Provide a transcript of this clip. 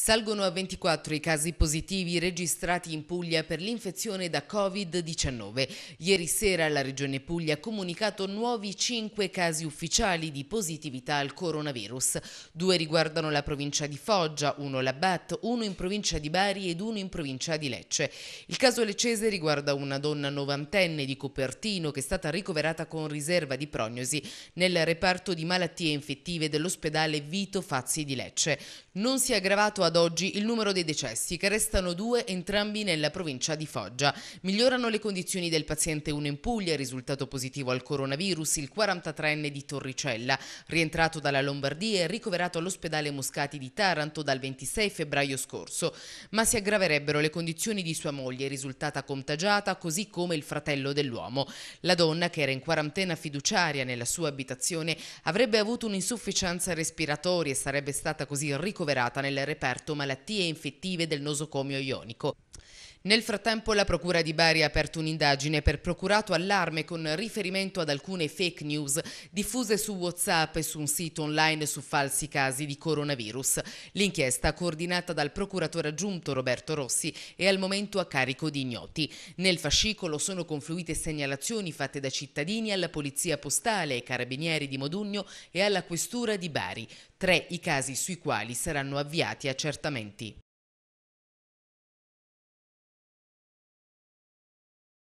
Salgono a 24 i casi positivi registrati in Puglia per l'infezione da Covid-19. Ieri sera la Regione Puglia ha comunicato nuovi 5 casi ufficiali di positività al coronavirus. Due riguardano la provincia di Foggia, uno la uno in provincia di Bari ed uno in provincia di Lecce. Il caso leccese riguarda una donna novantenne di Copertino che è stata ricoverata con riserva di prognosi nel reparto di malattie infettive dell'ospedale Vito Fazzi di Lecce. Non si è aggravato a ad oggi il numero dei decessi, che restano due entrambi nella provincia di Foggia. Migliorano le condizioni del paziente 1 in Puglia, risultato positivo al coronavirus, il 43enne di Torricella, rientrato dalla Lombardia e ricoverato all'ospedale Moscati di Taranto dal 26 febbraio scorso. Ma si aggraverebbero le condizioni di sua moglie, risultata contagiata, così come il fratello dell'uomo. La donna, che era in quarantena fiduciaria nella sua abitazione, avrebbe avuto un'insufficienza respiratoria e sarebbe stata così ricoverata nel reperto malattie infettive del nosocomio ionico. Nel frattempo la Procura di Bari ha aperto un'indagine per procurato allarme con riferimento ad alcune fake news diffuse su Whatsapp e su un sito online su falsi casi di coronavirus. L'inchiesta coordinata dal procuratore aggiunto Roberto Rossi è al momento a carico di ignoti. Nel fascicolo sono confluite segnalazioni fatte da cittadini alla Polizia Postale, ai Carabinieri di Modugno e alla Questura di Bari. Tre i casi sui quali saranno avviati accertamenti.